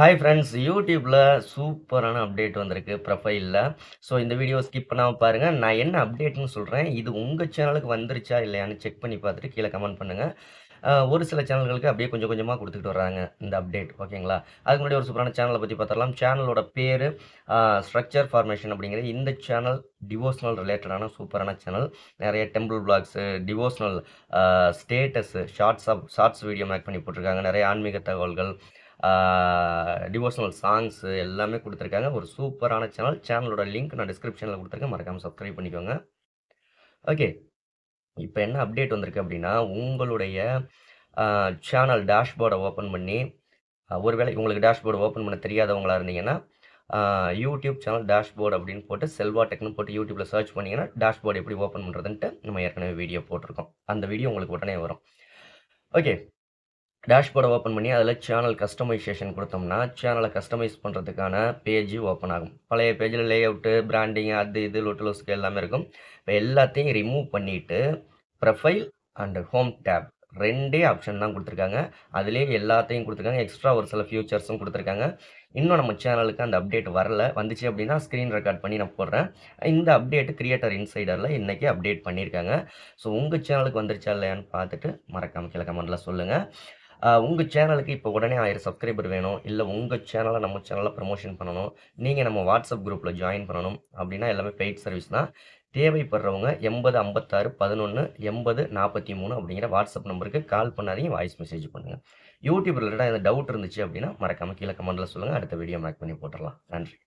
hi friends யூடியூப்பில் சூப்பரான update வந்திருக்கு ப்ரொஃபைலில் ஸோ இந்த வீடியோ ஸ்கிப் பண்ணாமல் பாருங்கள் நான் என்ன அப்டேட்னு சொல்கிறேன் இது உங்கள் சேனலுக்கு வந்துருச்சா இல்லையான்னு செக் பண்ணி பார்த்துட்டு கீழே கமெண்ட் பண்ணுங்கள் ஒரு சில சேனல்களுக்கு அப்படியே கொஞ்சம் கொஞ்சமாக கொடுத்துட்டு வராங்க இந்த அப்டேட் ஓகேங்களா அதுக்கு முன்னாடி ஒரு சூப்பரான சேனலை பற்றி பார்த்துடலாம் சேனலோட பேர் ஸ்ட்ரக்சர் ஃபார்மேஷன் அப்படிங்கிறது இந்த சேனல் டிவோஷனல் ரிலேட்டடான சூப்பரான சேனல் நிறைய temple blogs devotional status shorts of shorts video make பண்ணி போட்டிருக்காங்க நிறைய ஆன்மீக தகவல்கள் டிவோஷனல் சாங்ஸு எல்லாமே கொடுத்துருக்காங்க ஒரு சூப்பரான சேனல் சேனலோட லிங்க் நான் டிஸ்கிரிப்ஷனில் கொடுத்துருக்கேன் மறக்காமல் சப்ஸ்கிரைப் பண்ணிக்கோங்க ஓகே இப்போ என்ன அப்டேட் வந்திருக்கு அப்படின்னா உங்களுடைய சேனல் டேஷ்போர்டை ஓப்பன் பண்ணி ஒருவேளை உங்களுக்கு டேஷ்போர்டு ஓப்பன் பண்ண தெரியாதவங்களாக இருந்தீங்கன்னா யூடியூப் சேனல் டேஷ்போர்டு அப்படின்னு போட்டு செல்வா டெக்னு போட்டு யூடியூப்பில் சர்ச் பண்ணிங்கன்னா டேஷ்போர்டு எப்படி ஓப்பன் பண்ணுறதுன்ட்டு நம்ம ஏற்கனவே வீடியோ போட்டிருக்கோம் அந்த வீடியோ உங்களுக்கு உடனே வரும் ஓகே டேஷ்போர்டை ஓப்பன் பண்ணி அதில் சேனல் கஸ்டமைசேஷன் கொடுத்தோம்னா சேனலை கஸ்டமைஸ் பண்ணுறதுக்கான பேஜ் ஓப்பன் ஆகும் பழைய பேஜில் லே அவுட்டு பிராண்டிங் அது இது லோட்டலோஸ்க்கு எல்லாமே இருக்கும் இப்போ எல்லாத்தையும் ரிமூவ் பண்ணிவிட்டு ப்ரொஃபைல் அண்டு ஹோம் டேப் ரெண்டே ஆப்ஷன் தான் கொடுத்துருக்காங்க அதுலேயே எல்லாத்தையும் கொடுத்துருக்காங்க எக்ஸ்ட்ரா ஒரு சில ஃபியூச்சர்ஸும் கொடுத்துருக்காங்க இன்னும் நம்ம சேனலுக்கு அந்த அப்டேட் வரல வந்துச்சு அப்படின்னா ஸ்க்ரீன் ரெக்கார்ட் பண்ணி நான் போடுறேன் இந்த அப்டேட்டு கிரியேட்டர் இன்சைடரில் இன்றைக்கி அப்டேட் பண்ணியிருக்காங்க ஸோ உங்கள் சேனலுக்கு வந்துருச்சா இல்லையான்னு பார்த்துட்டு மறக்காமல் கீழே கமெண்ட்டில் சொல்லுங்கள் உங்கள் சேனலுக்கு இப்போ உடனே ஆயிரம் சப்ஸ்கிரைபர் வேணும் இல்லை உங்கள் சேனலை நம்ம சேனலில் ப்ரமோஷன் பண்ணணும் நீங்கள் நம்ம வாட்ஸ்அப் குரூப்பில் ஜாயின் பண்ணணும் அப்படின்னா எல்லாமே பெய்ட் சர்வீஸ் தான் தேவைப்படுறவங்க எண்பது ஐம்பத்தாறு பதினொன்று எண்பது நாற்பத்தி மூணு அப்படிங்கிற வாட்ஸ்அப் நம்பருக்கு கால் பண்ணாதீங்க வாய்ஸ் மெசேஜ் பண்ணுங்கள் யூடியூப் ரிலேட்டாக எதாவது டவுட் இருந்துச்சு அப்படின்னா மறக்காமல் கீழே கமெண்டில் சொல்லுங்கள் அடுத்த வீடியோ மேக் பண்ணி போட்டுடலாம் நன்றி